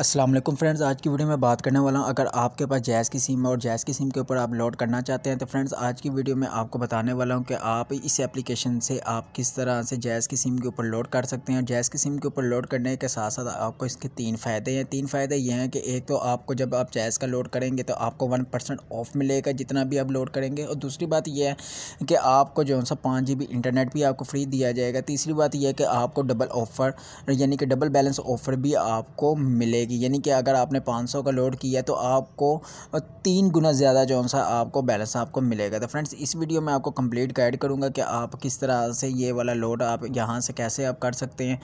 Aslam friends आज की video में बात करने वाला हूँ अगर आपके पास जैस की सिम और जैस की सिम के ऊपर आप लोड करना चाहते हैं तो फ्रेंड्स आज की वीडियो में आपको बताने वाला हूँ कि आप इस एप्लीकेशन से आप किस तरह से जैस की सिम के ऊपर लोड कर सकते हैं जैस की सिम के ऊपर लोड करने के साथ साथ आपको इसके तीन फ़ायदे हैं तीन फ़ायदे ये हैं कि एक तो आपको जब आप जैस का लोड करेंगे तो आपको वन परसेंट ऑफ मिलेगा जितना भी आप लोड करेंगे और दूसरी बात यह है कि आपको जो सा पाँच जी बी इंटरनेट भी आपको फ्री दिया जाएगा तीसरी बात यह है कि आपको डबल ऑफ़र यानी कि डबल बैलेंस ऑफ़र भी आपको मिलेगा जाएगी यानी कि अगर आपने 500 का लोड किया तो आपको तीन गुना ज़्यादा जो सा आपको बैलेंस आपको मिलेगा तो फ्रेंड्स इस वीडियो में आपको कंप्लीट गाइड करूँगा कि आप किस तरह से ये वाला लोड आप यहाँ से कैसे आप कर सकते हैं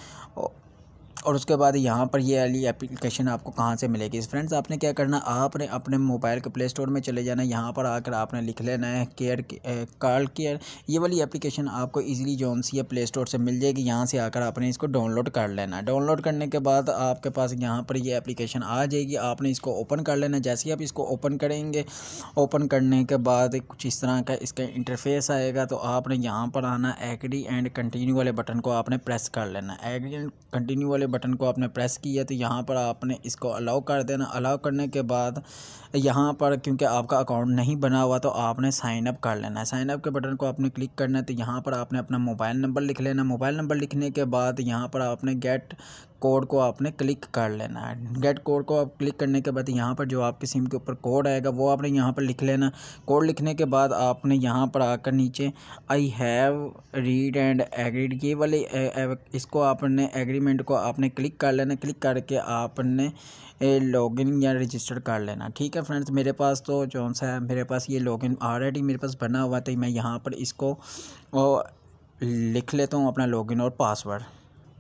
और उसके बाद यहाँ पर ये वाली एप्लीकेशन आपको कहाँ से मिलेगी फ्रेंड्स आपने क्या करना आपने अपने मोबाइल के प्ले स्टोर में चले जाना है यहाँ पर आकर आपने लिख लेना है केयर कार्ड केयर ये वाली एप्लीकेशन आपको ईजिली जोन सी प्ले स्टोर से मिल जाएगी यहाँ से आकर आपने इसको डाउनलोड कर लेना डाउनलोड करने के बाद आपके पास यहाँ पर ये एप्लीकेशन आ जाएगी आपने इसको ओपन कर लेना जैसे ही आप इसको ओपन करेंगे ओपन करने के बाद कुछ इस तरह का इसका इंटरफेस आएगा तो आपने यहाँ पर आना एग्री एंड कंटिन्यू वाले बटन को आपने प्रेस कर लेना एग्री एंड कंटिन्यू वाले बटन को आपने प्रेस किया तो यहाँ पर आपने इसको अलाउ कर देना अलाउ करने के बाद यहाँ पर क्योंकि आपका अकाउंट नहीं बना हुआ तो आपने साइन अप कर लेना है साइन अप के बटन को आपने क्लिक करना है तो यहाँ पर आपने अपना मोबाइल नंबर लिख लेना मोबाइल नंबर लिखने के बाद यहाँ पर आपने गेट कोड को आपने क्लिक कर लेना है गेट कोड को आप क्लिक करने के बाद यहाँ पर जो आपके सिम के ऊपर कोड आएगा वो आपने यहाँ पर लिख लेना कोड लिखने के बाद आपने यहाँ पर आकर नीचे I have read and agreed ये वाले इसको आपने एग्रीमेंट को आपने क्लिक कर लेना क्लिक करके आपने लॉगिन या रजिस्टर कर लेना ठीक है फ्रेंड्स मेरे पास तो जौन सा है मेरे पास ये लॉगिन ऑलरेडी मेरे पास बना हुआ था तो मैं यहाँ पर इसको लिख लेता हूँ अपना लॉगिन और पासवर्ड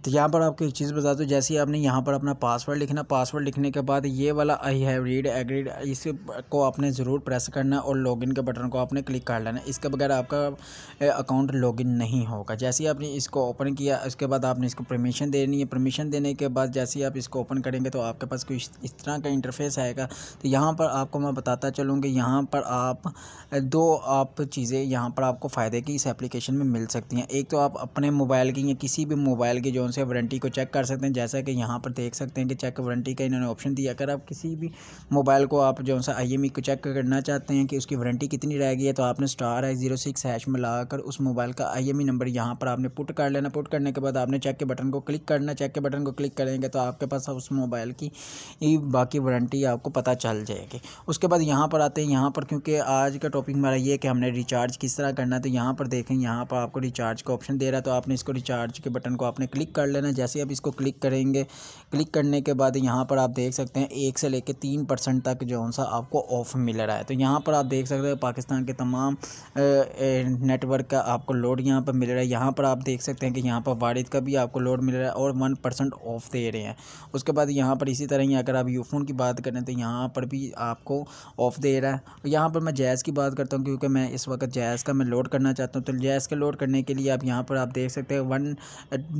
तो यहाँ पर आपको एक चीज़ बता दो जैसे ही आपने यहाँ पर अपना पासवर्ड लिखना पासवर्ड लिखने के बाद ये वाला आई हैव रीड एग्रीड इसको आपने ज़रूर प्रेस करना और लॉगिन के बटन को आपने क्लिक कर लेना इसके बगैर आपका अकाउंट लॉगिन नहीं होगा जैसे ही आपने इसको ओपन किया उसके बाद आपने इसको परमिशन देनी है परमिशन देने के बाद जैसे ही आप इसको ओपन करेंगे तो आपके पास कुछ इस तरह का इंटरफेस आएगा तो यहाँ पर आपको मैं बताता चलूँ कि यहाँ पर आप दो आप चीज़ें यहाँ पर आपको फ़ायदे की इस एप्लीकेशन में मिल सकती हैं एक तो आप अपने मोबाइल की या किसी भी मोबाइल की जो से वारंटी को चेक कर सकते हैं जैसा कि यहाँ पर देख सकते हैं कि चेक वारंटी का इन्होंने ऑप्शन दिया अगर आप किसी भी मोबाइल को आप जो सा आई e को चेक करना चाहते हैं कि उसकी वारंटी कितनी रह गई है तो आपने star I zero six hash में लगाकर उस मोबाइल का आई e नंबर यहाँ पर आपने पुट कर लेना पुट करने के बाद आपने चेक के बटन को क्लिक करना चेक के बटन को क्लिक करेंगे तो आपके पास उस मोबाइल की बाकी वारंटी आपको पता चल जाएगी उसके बाद यहाँ पर आते हैं यहाँ पर क्योंकि आज का टॉपिक हमारा ये है कि हमने रिचार्ज किस तरह करना है तो यहाँ पर देखें यहाँ पर आपको रिचार्ज का ऑप्शन दे रहा है तो आपने इसको रिचार्ज के बटन को आपने क्लिक कर कर लेना जैसे आप इसको क्लिक करेंगे क्लिक करने के बाद यहाँ पर आप देख सकते हैं एक से लेकर तीन परसेंट तक जो सा आपको ऑफ मिल रहा है तो यहाँ पर आप देख सकते हैं पाकिस्तान के तमाम नेटवर्क का आपको लोड यहाँ पर मिल रहा है यहाँ पर आप देख सकते हैं कि यहाँ पर वारिद का भी आपको लोड मिल रहा है और वन परसेंट ऑफ दे रहे हैं उसके बाद यहाँ पर इसी तरह ही अगर आप यूफोन की बात करें तो यहाँ पर भी आपको ऑफ दे रहा है यहाँ पर मैं जैज़ की बात करता हूँ क्योंकि मैं इस वक्त जैज़ का मैं लोड करना चाहता हूँ तो जैज़ का लोड करने के लिए आप यहाँ पर आप देख सकते हैं वन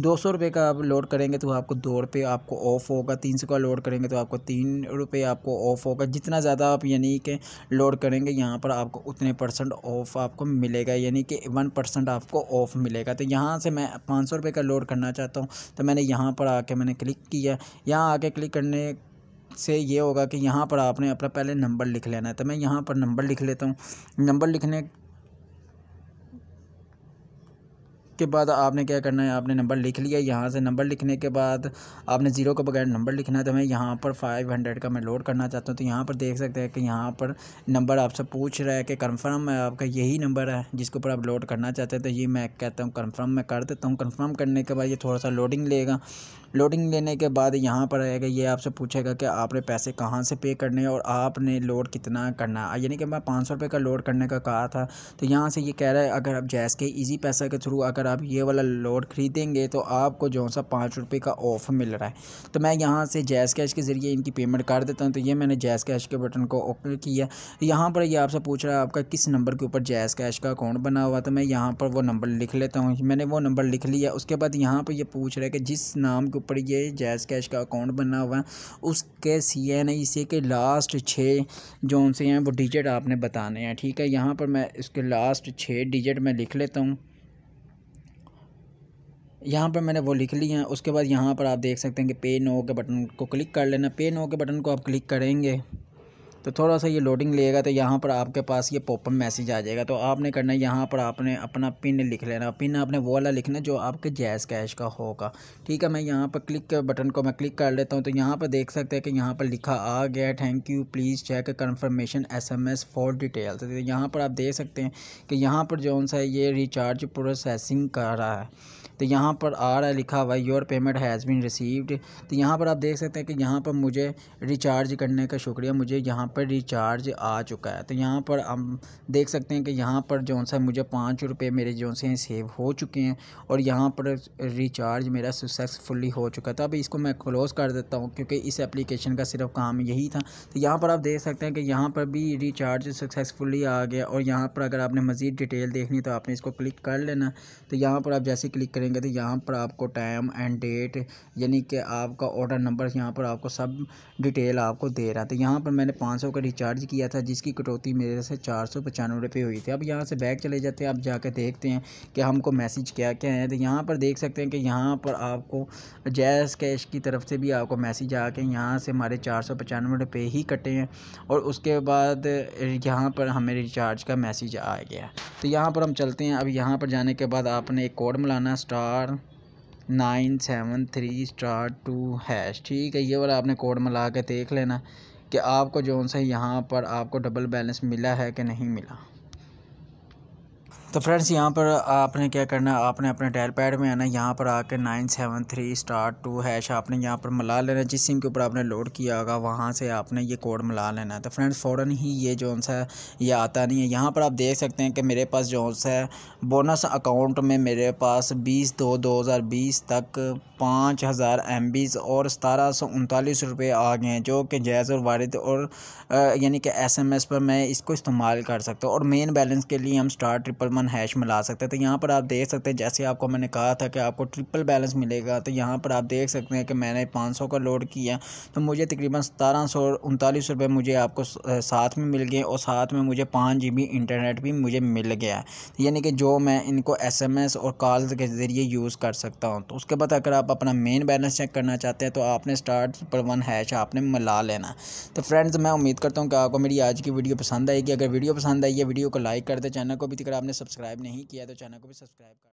दो सौ रुपये का आप लोड करेंगे तो आपको दो रुपये आपको ऑफ़ होगा तीन सौ का लोड करेंगे तो आपको तीन रुपये आपको ऑफ़ होगा जितना ज़्यादा आप यानी कि लोड करेंगे यहाँ पर आपको उतने परसेंट ऑफ़ आपको मिलेगा यानी कि वन परसेंट आपको ऑफ़ मिलेगा तो यहाँ से मैं पाँच सौ रुपये का लोड करना चाहता हूँ तो मैंने यहाँ पर आके मैंने क्लिक किया यहाँ आके क्लिक करने से ये होगा कि यहाँ पर आपने अपना पहले नंबर लिख लेना है तो मैं यहाँ पर नंबर लिख लेता हूँ नंबर लिखने के बाद आपने क्या करना है आपने नंबर लिख लिया यहाँ से नंबर लिखने के बाद आपने ज़ीरो के बगैर नंबर लिखना है तो मैं यहाँ पर फाइव हंड्रेड का मैं लोड करना चाहता हूँ तो यहाँ पर देख सकते हैं कि यहाँ पर नंबर आपसे पूछ रहा है कि कन्फर्म है आपका यही नंबर है जिसके ऊपर आप लोड करना चाहते हैं तो ये मैं कहता हूँ कन्फर्म मैं कर देता हूँ कन्फर्म करने के बाद ये थोड़ा सा लोडिंग लेगा लोडिंग लेने के बाद यहाँ पर आएगा ये आपसे पूछेगा कि आपने पैसे कहाँ से पे करने हैं और आपने लोड कितना करना है यानी कि मैं पाँच सौ का लोड करने का कहा था तो यहाँ से ये कह रहा है अगर आप जैस के ईजी पैसा के थ्रू अगर आप ये वाला लोड ख़रीदेंगे तो आपको जो सा पाँच रुपये का ऑफ़ मिल रहा है तो मैं यहाँ से जैस कैश के ज़रिए इनकी पेमेंट कर देता हूँ तो ये मैंने जैस कैश के बटन को ओपन किया यहाँ पर ये आपसे पूछ रहा है आपका किस नंबर के ऊपर जैस कैश का अकाउंट बना हुआ तो मैं यहाँ पर वो नंबर लिख लेता हूँ मैंने वो नंबर लिख लिया उसके बाद यहाँ पर यह पूछ रहा है कि जिस नाम के ऊपर ये जैस कैश का अकाउंट बना हुआ है उसके सी एन आई सी के लास्ट छः जो से हैं वो डिजिट आपने बताने हैं ठीक है यहाँ पर मैं इसके लास्ट छः डिजिट मैं लिख लेता हूँ यहाँ पर मैंने वो लिख ली है उसके बाद यहाँ पर आप देख सकते हैं कि पे नो के बटन को क्लिक कर लेना पे नो के बटन को आप क्लिक करेंगे तो थोड़ा सा ये लोडिंग लेगा तो यहाँ पर आपके पास ये पॉपअप मैसेज आ जाएगा तो आपने करना है यहाँ पर आपने अपना पिन लिख लेना पिन आपने वो वाला लिखना जो आपके जैस कैश का होगा ठीक है मैं यहाँ पर क्लिक बटन को मैं क्लिक कर लेता हूँ तो यहाँ पर देख सकते हैं कि यहाँ पर लिखा आ गया thank you please check confirmation S M S for details यहाँ पर आप देख सकते हैं कि यहाँ पर जो सा ये रिचार्ज प्रोसेसिंग कर रहा है तो यहाँ पर आ रहा है लिखा हुआ your payment has been received तो यहाँ पर आप देख सकते हैं कि यहाँ पर मुझे रिचार्ज करने का शुक्रिया मुझे यहाँ पर रिचार्ज आ चुका है तो यहाँ पर हम देख सकते हैं कि यहाँ पर जो सा मुझे पाँच रुपये मेरे जो से सेव हो चुके हैं और यहाँ पर रिचार्ज मेरा सक्सेसफुली हो चुका था अब इसको मैं क्लोज़ कर देता हूँ क्योंकि इस एप्लीकेशन का सिर्फ काम यही था तो यहाँ पर आप देख सकते हैं कि यहाँ पर भी रिचार्ज सक्सेसफुली आ गया और यहाँ पर अगर आपने मज़ीद डिटेल देखनी तो आपने इसको क्लिक कर लेना तो यहाँ पर आप जैसे क्लिक करें करेंगे तो यहाँ पर आपको टाइम एंड डेट यानी कि आपका ऑर्डर नंबर यहाँ पर आपको सब डिटेल आपको दे रहा था तो यहाँ पर मैंने पाँच सौ का रिचार्ज किया था जिसकी कटौती मेरे से चार सौ पचानवे हुई थी अब यहाँ से बैग चले जाते हैं आप जाकर देखते हैं कि हमको मैसेज क्या क्या है तो यहाँ पर देख सकते हैं कि यहाँ पर आपको जैस कैश की तरफ से भी आपको मैसेज आके यहाँ से हमारे चार सौ पचानवे रुपये ही कटे हैं और उसके बाद यहाँ पर हमें रिचार्ज का मैसेज आ गया तो यहाँ पर हम चलते हैं अब यहाँ पर जाने के बाद आपने एक कोड मिलाना start star nine seven three star two hash ठीक है ये वाला आपने कोड मिला के देख लेना कि आपको जो सा यहाँ पर आपको डबल बैलेंस मिला है कि नहीं मिला तो फ्रेंड्स यहाँ पर आपने क्या करना है आपने अपने डायल पैड में आना यहाँ पर आकर nine seven three star two hash आपने यहाँ पर मिला लेना जिस सिम के ऊपर आपने लोड किया होगा वहाँ से आपने ये कोड मिला लेना है तो फ्रेंड्स फ़ौरन ही ये जो सा ये आता नहीं है यहाँ पर आप देख सकते हैं कि मेरे पास जो है बोनस अकाउंट में मेरे पास बीस दो दो हज़ार बीस तक पाँच हज़ार एम बीज और सतारह सौ उनतालीस रुपये आ गए हैं जो कि जैज़ और वारद और यानी कि एस एम एस पर मैं इसको इस्तेमाल कर सकता हूँ और मेन बैलेंस के लिए हम star triple one one hash में ला सकते हैं तो यहाँ पर आप देख सकते हैं जैसे आपको मैंने कहा था कि आपको ट्रिपल बैलेंस मिलेगा तो यहाँ पर आप देख सकते हैं कि मैंने पाँच सौ का लोड किया तो मुझे तकरीबन सतारह सौ उनतालीस रुपये मुझे आपको साथ में मिल गए और साथ में मुझे पाँच जी बी इंटरनेट भी मुझे मिल गया यानी कि जो मैं इनको एस एम एस और कॉल के ज़रिए यूज़ कर सकता हूँ तो उसके बाद अगर आप अपना मेन बैलेंस चेक करना चाहते हैं तो आपने स्टार्ट ट्रिपल वन हैश आपने मिला लेना तो फ्रेंड्स मैं उम्मीद करता हूँ कि आपको मेरी आज की वीडियो पसंद आएगी अगर वीडियो पसंद आई है वीडियो को लाइक कर दे चैनल को भी तो अगर आपने सब्सक्राइब सब्सक्राइब नहीं किया तो चैनल को भी सब्सक्राइब कर